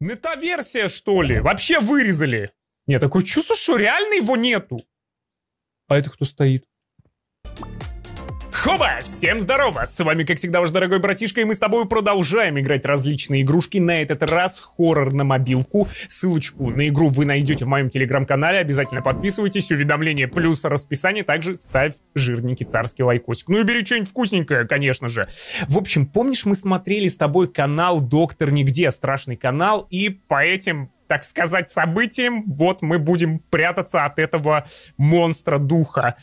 Не та версия, что ли? Вообще вырезали. Нет, такое чувство, что реально его нету. А это кто стоит? Хоба! Всем здорово! С вами, как всегда, ваш дорогой братишка, и мы с тобой продолжаем играть различные игрушки. На этот раз хоррор на мобилку. Ссылочку на игру вы найдете в моем телеграм-канале. Обязательно подписывайтесь. Уведомления плюс расписание. Также ставь жирненький царский лайкосик. Ну и бери что-нибудь вкусненькое, конечно же. В общем, помнишь, мы смотрели с тобой канал «Доктор Нигде», страшный канал, и по этим так сказать, событиям, вот мы будем прятаться от этого монстра-духа.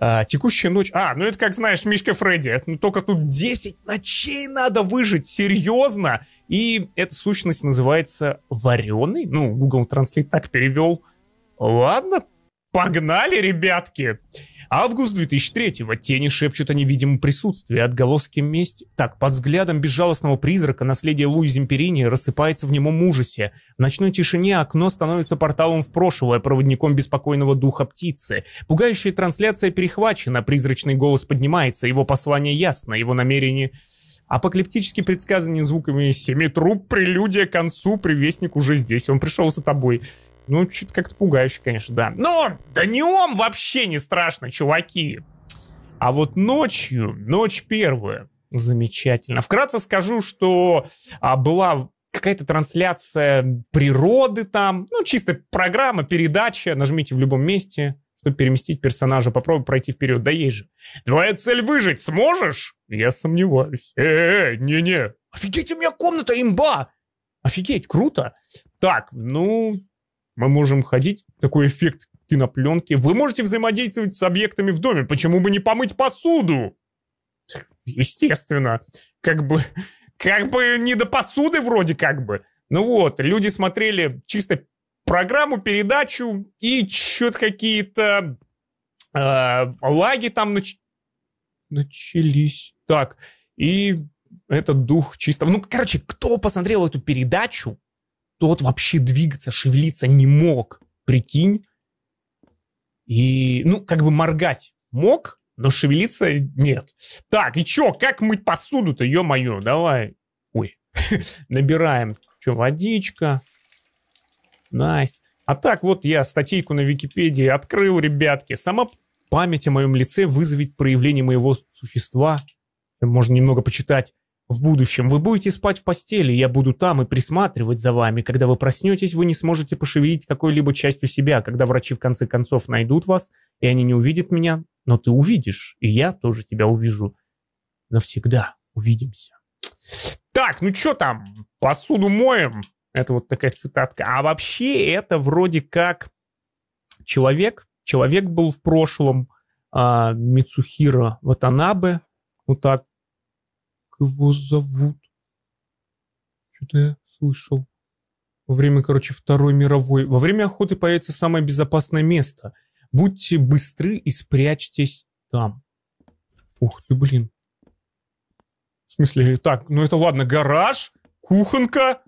А, текущая ночь... А, ну это как, знаешь, Мишка Фредди. Это, ну, только тут 10 ночей надо выжить, серьезно. И эта сущность называется вареный. Ну, Google Translate так перевел. Ладно, Погнали, ребятки! Август 2003-го. Тени шепчут о невидимом присутствии, отголоски мести. Так, под взглядом безжалостного призрака наследие Луи Зимперини рассыпается в немом ужасе. В ночной тишине окно становится порталом в прошлое, проводником беспокойного духа птицы. Пугающая трансляция перехвачена, призрачный голос поднимается, его послание ясно, его намерение... Апокалиптически предсказанные звуками семи труб, прелюдия к концу, привестник уже здесь, он пришел за тобой. Ну, че-то как-то пугающе, конечно, да. Но днем вообще не страшно, чуваки. А вот ночью, ночь первая, замечательно. Вкратце скажу, что а, была какая-то трансляция природы там, ну, чисто программа, передача, нажмите в любом месте, чтобы переместить персонажа, попробуй пройти вперед, да есть же. Твоя цель выжить сможешь? Я сомневаюсь. Э, -э, -э не-не. Офигеть, у меня комната имба! Офигеть, круто! Так, ну, мы можем ходить, такой эффект кинопленки. Вы можете взаимодействовать с объектами в доме, почему бы не помыть посуду? Естественно, как бы, как бы не до посуды вроде как бы. Ну вот, люди смотрели чисто программу, передачу и что-то какие-то э, лаги там нач... начались. Так, и этот дух чисто... Ну, короче, кто посмотрел эту передачу, тот вообще двигаться, шевелиться не мог, прикинь. И, ну, как бы моргать мог, но шевелиться нет. Так, и чё, как мыть посуду-то, ё-моё, давай. Ой, набираем, чё, водичка. Найс. Nice. А так вот я статейку на Википедии открыл, ребятки. Сама память о моем лице вызовет проявление моего существа. Можно немного почитать. В будущем вы будете спать в постели, я буду там и присматривать за вами. Когда вы проснетесь, вы не сможете пошевелить какой-либо частью себя. Когда врачи в конце концов найдут вас, и они не увидят меня, но ты увидишь, и я тоже тебя увижу. Навсегда увидимся. Так, ну что там, посуду моем? Это вот такая цитатка. А вообще это вроде как человек. Человек был в прошлом, а, Мицухира Ватанабе, ну так его зовут? Что-то я слышал. Во время, короче, Второй мировой. Во время охоты появится самое безопасное место. Будьте быстры и спрячьтесь там. Ух ты, блин. В смысле, так, ну это ладно, гараж, кухонка,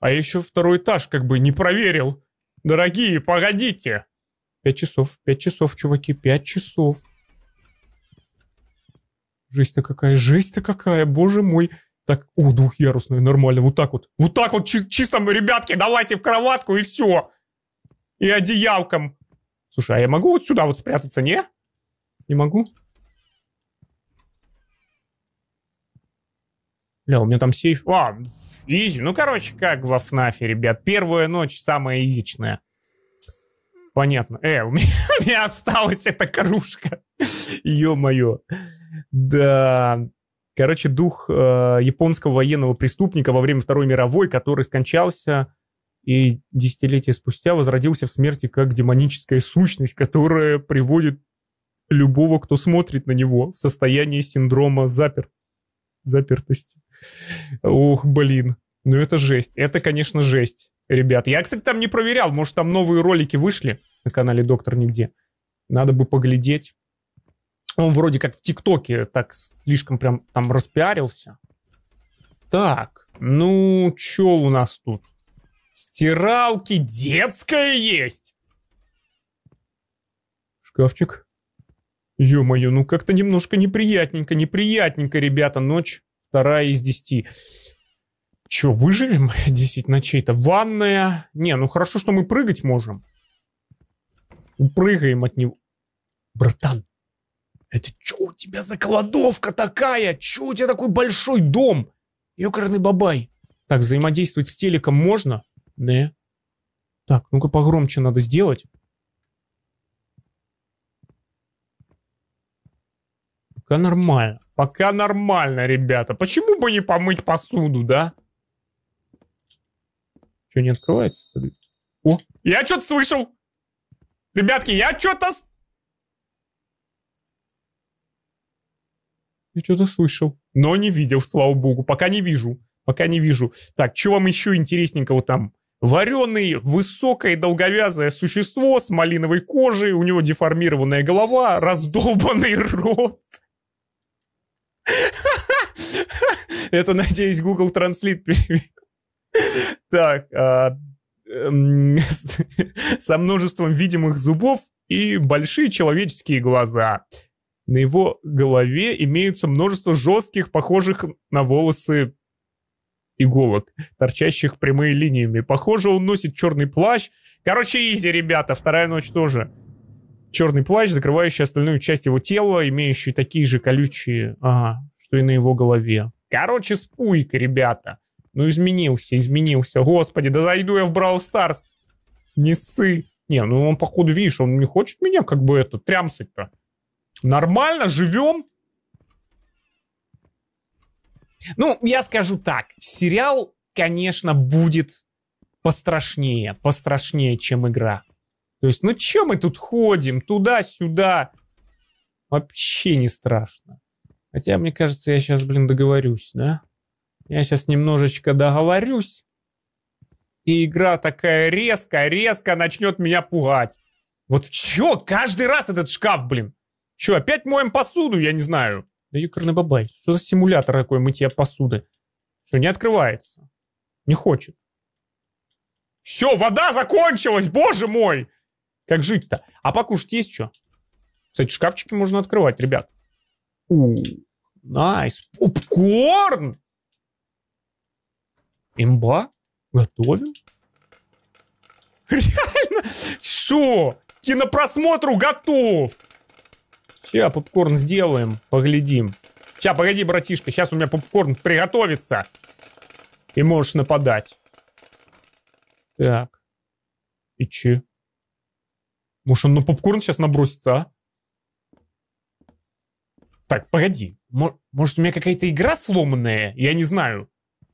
а я еще второй этаж как бы не проверил. Дорогие, погодите. Пять часов, пять часов, чуваки, пять часов. Жесть-то какая, жесть-то какая, боже мой. Так, о, двухъярусная, нормально, вот так вот. Вот так вот, чи чисто, ребятки, давайте в кроватку и все. И одеялком. Слушай, а я могу вот сюда вот спрятаться, не? Не могу? Да, у меня там сейф. А, изи. Ну, короче, как во ФНАФе, ребят. Первая ночь самая изичная. Понятно. Э, у меня, у меня осталась эта кружка. Ё-моё. Да. Короче, дух э, японского военного преступника во время Второй мировой, который скончался и десятилетия спустя возродился в смерти как демоническая сущность, которая приводит любого, кто смотрит на него, в состояние синдрома запер... запертости. Ох, блин. Ну это жесть. Это, конечно, жесть, ребят. Я, кстати, там не проверял. Может, там новые ролики вышли на канале «Доктор нигде». Надо бы поглядеть. Он вроде как в ТикТоке так слишком прям там распиарился. Так, ну, чё у нас тут? Стиралки детская есть! Шкафчик. Ё-моё, ну как-то немножко неприятненько, неприятненько, ребята. Ночь вторая из десяти. Чё, выживем десять ночей-то? Ванная? Не, ну хорошо, что мы прыгать можем. Упрыгаем от него. Братан, это что у тебя за кладовка такая? Что у тебя такой большой дом? Ёкарный бабай. Так, взаимодействовать с телеком можно? Да. Так, ну-ка погромче надо сделать. Пока нормально. Пока нормально, ребята. Почему бы не помыть посуду, да? Что, не открывается? О, я что-то слышал. Ребятки, я что-то... Я что-то слышал, но не видел, слава богу. Пока не вижу, пока не вижу. Так, что вам еще интересненького там? Вареный, высокое, долговязое существо с малиновой кожей, у него деформированная голова, раздолбанный рот. Это, надеюсь, Google Translate перевел. Так, а, Эм, со множеством видимых зубов и большие человеческие глаза. На его голове имеются множество жестких, похожих на волосы иголок, торчащих прямыми линиями. Похоже, он носит черный плащ. Короче, изи, ребята, вторая ночь тоже. Черный плащ, закрывающий остальную часть его тела, имеющий такие же колючие, ага, что и на его голове. Короче, спуйка, ребята. Ну, изменился, изменился. Господи, да зайду я в Brawl Stars. Не ссы. Не, ну он, походу, видишь, он не хочет меня как бы это, трямсать-то. Нормально, живем. Ну, я скажу так. Сериал, конечно, будет пострашнее. Пострашнее, чем игра. То есть, ну че мы тут ходим? Туда-сюда. Вообще не страшно. Хотя, мне кажется, я сейчас, блин, договорюсь, да? Я сейчас немножечко договорюсь. И игра такая резко-резко начнет меня пугать. Вот чё? Каждый раз этот шкаф, блин. Чё, опять моем посуду? Я не знаю. Да ёкарный бабай, что за симулятор такой мытья посуды? Что, не открывается? Не хочет. Все, вода закончилась, боже мой! Как жить-то? А покушать есть что? Кстати, шкафчики можно открывать, ребят. У, найс. Попкорн! Имба? Готовим? Реально? Что? Кинопросмотру готов! Сейчас попкорн сделаем, поглядим. Сейчас, погоди, братишка, сейчас у меня попкорн приготовится. И можешь нападать. Так. И че? Может, он на попкорн сейчас набросится, а? Так, погоди. Может, у меня какая-то игра сломанная? Я не знаю.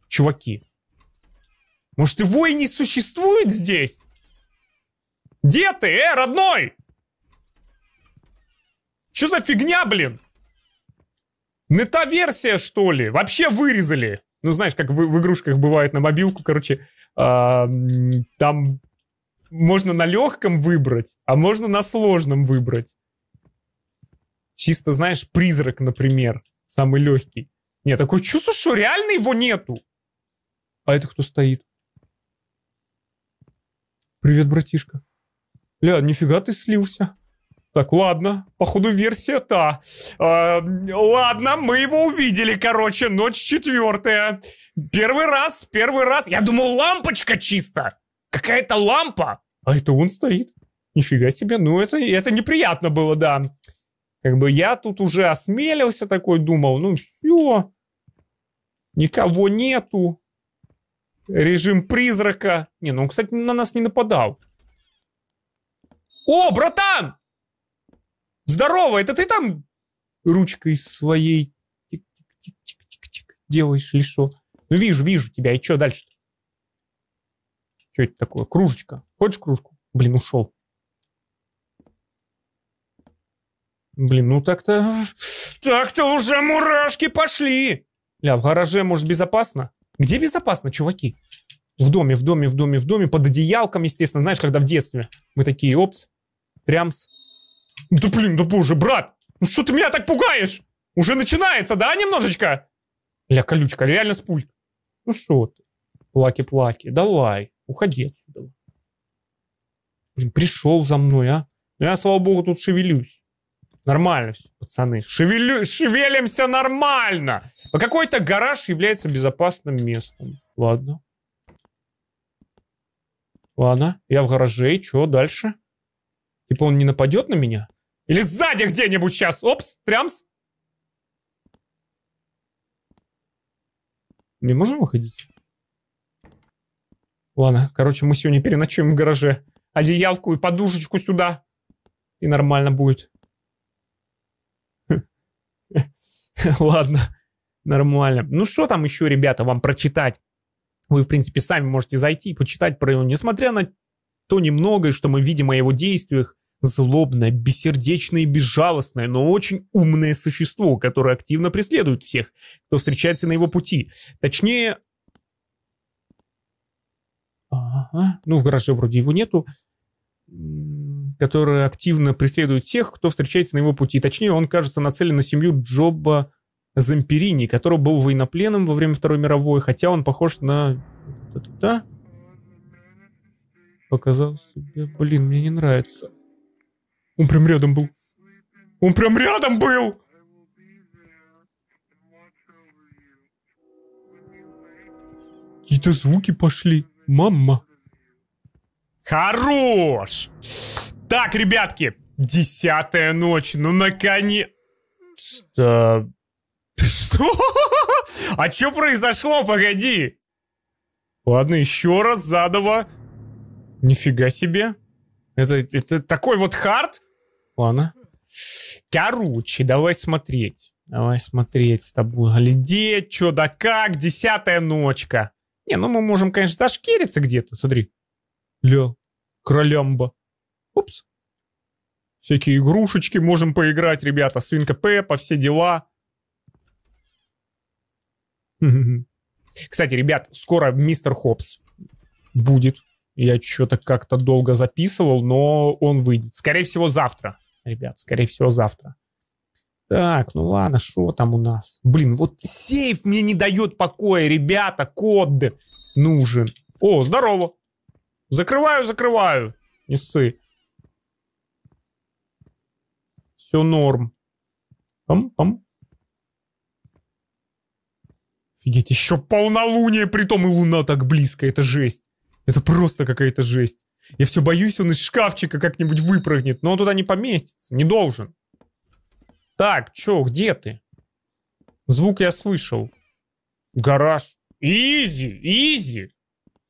Чуваки. Может, его и не существует здесь? Где ты, э, родной? Что за фигня, блин? Не та версия, что ли? Вообще вырезали. Ну, знаешь, как в, в игрушках бывает на мобилку, короче, э, там можно на легком выбрать, а можно на сложном выбрать. Чисто, знаешь, призрак, например, самый легкий. Нет, такое чувство, что реально его нету. А это кто стоит? «Привет, братишка». «Ля, нифига ты слился». Так, ладно, походу версия та. Э, ладно, мы его увидели, короче, ночь четвертая. Первый раз, первый раз. Я думал, лампочка чисто. Какая-то лампа. А это он стоит. Нифига себе, ну это, это неприятно было, да. Как бы я тут уже осмелился такой, думал, ну все, никого нету. Режим призрака. Не, ну он, кстати, на нас не нападал. О, братан! Здорово, это ты там ручкой своей тик-тик-тик-тик-тик делаешь или что? Ну вижу, вижу тебя, и что дальше -то? Что это такое? Кружечка. Хочешь кружку? Блин, ушел. Блин, ну так-то... Так-то уже мурашки пошли! Ля, в гараже, может, безопасно? Где безопасно, чуваки? В доме, в доме, в доме, в доме, под одеялком, естественно. Знаешь, когда в детстве мы такие, опс, прямс. Ну да блин, да боже, брат, ну что ты меня так пугаешь? Уже начинается, да, немножечко? Ля, колючка, реально спульк. Ну что ты? Плаки-плаки, давай, уходи отсюда. Блин, пришел за мной, а? Я, слава богу, тут шевелюсь. Нормально все, пацаны. Шевелю... Шевелимся нормально. А какой-то гараж является безопасным местом. Ладно. Ладно, я в гараже, и чё дальше? Типа он не нападет на меня? Или сзади где-нибудь сейчас? Опс, трямс. Не можем выходить? Ладно, короче, мы сегодня переночуем в гараже. Одеялку и подушечку сюда. И нормально будет. Ладно, нормально. Ну что там еще, ребята, вам прочитать? Вы, в принципе, сами можете зайти и почитать про него. Несмотря на то немногое, что мы видим о его действиях, злобное, бессердечное и безжалостное, но очень умное существо, которое активно преследует всех, кто встречается на его пути. Точнее... Ага, ну в гараже вроде его нету который активно преследует тех, кто встречается на его пути. Точнее, он, кажется, нацелен на семью Джоба Замперини, который был военнопленным во время Второй мировой, хотя он похож на... Да? Показал себе... Блин, мне не нравится. Он прям рядом был. Он прям рядом был! Какие-то звуки пошли. Мама. Хорош! Так, ребятки, десятая ночь, ну наконец... Что? А что произошло? Погоди. Ладно, еще раз задово. Нифига себе. Это, это такой вот хард? Ладно. Короче, давай смотреть. Давай смотреть с тобой. Глядеть, что да как. Десятая ночка. Не, ну мы можем, конечно, зашкериться где-то. Смотри. Ля, кролямба. Упс. Всякие игрушечки можем поиграть, ребята. Свинка Пеппа, все дела. Кстати, ребят, скоро мистер Хопс будет. Я что-то как-то долго записывал, но он выйдет. Скорее всего, завтра, ребят. Скорее всего, завтра. Так, ну ладно, что там у нас? Блин, вот сейф мне не дает покоя, ребята, код нужен. О, здорово. Закрываю, закрываю. Не ссы. все норм. Пам-пам. Офигеть, еще полнолуние, при том и луна так близко, это жесть. Это просто какая-то жесть. Я все боюсь, он из шкафчика как-нибудь выпрыгнет, но он туда не поместится, не должен. Так, че, где ты? Звук я слышал. Гараж. Изи, изи.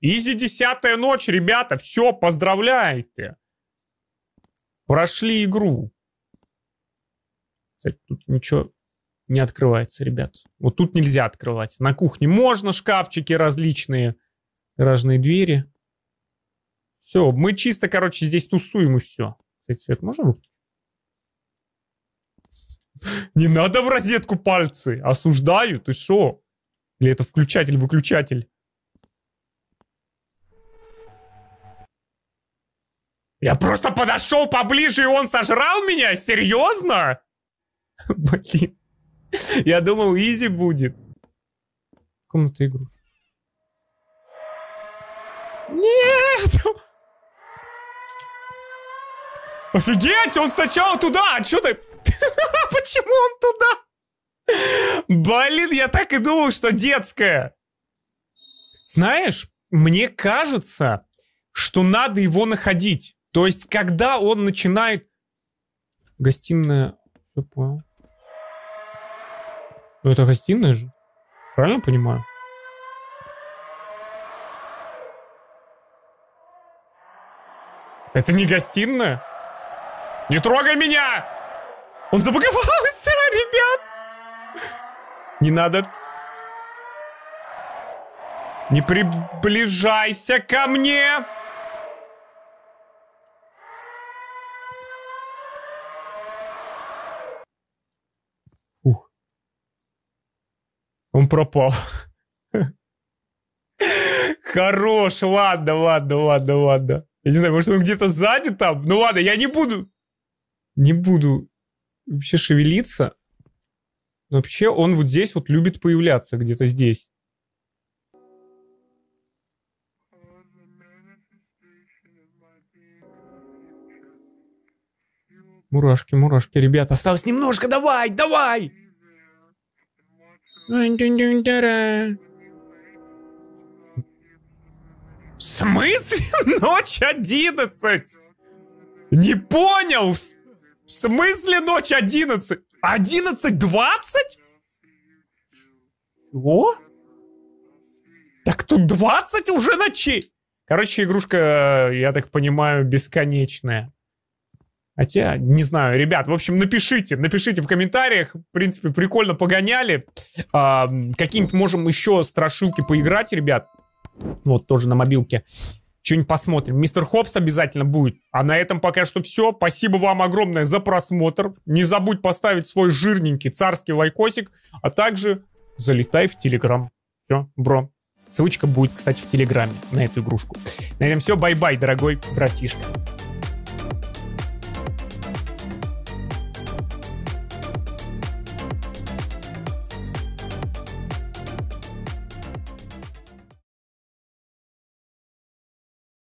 Изи десятая ночь, ребята, все, поздравляйте. Прошли игру. Кстати, тут ничего не открывается, ребят. Вот тут нельзя открывать. На кухне можно шкафчики различные, гаражные двери. Все, мы чисто, короче, здесь тусуем и все. Кстати, свет можно Не надо в розетку пальцы. Осуждаю, ты что? Или это включатель-выключатель? Я просто подошел поближе, и он сожрал меня? Серьезно? Блин. Я думал, изи будет. Комната игрушек. Нет! Офигеть, он сначала туда, а что ты? Почему он туда? Блин, я так и думал, что детская. Знаешь, мне кажется, что надо его находить. То есть, когда он начинает... Гостиная... Все понял. Ну это гостиная же. Правильно понимаю? Это не гостиная? Не трогай меня! Он забаговался, ребят! Не надо. Не приближайся ко мне! Он пропал. Хорош, ладно, ладно, ладно, ладно. Я не знаю, может он где-то сзади там? Ну ладно, я не буду. Не буду вообще шевелиться. Но вообще он вот здесь вот любит появляться, где-то здесь. Мурашки, мурашки, ребята, осталось немножко, давай, давай! В смысле ночь 11? Не понял! В смысле ночь 11? 11.20? Что? Так тут 20 уже ночи. Короче, игрушка, я так понимаю, бесконечная. Хотя, не знаю, ребят, в общем, напишите, напишите в комментариях. В принципе, прикольно погоняли. А, Каким-то можем еще страшилки поиграть, ребят. Вот, тоже на мобилке. Что-нибудь посмотрим. Мистер Хопс обязательно будет. А на этом пока что все. Спасибо вам огромное за просмотр. Не забудь поставить свой жирненький царский лайкосик. А также залетай в Телеграм. Все, бро. Ссылочка будет, кстати, в Телеграме на эту игрушку. На этом все. Бай-бай, дорогой братишка.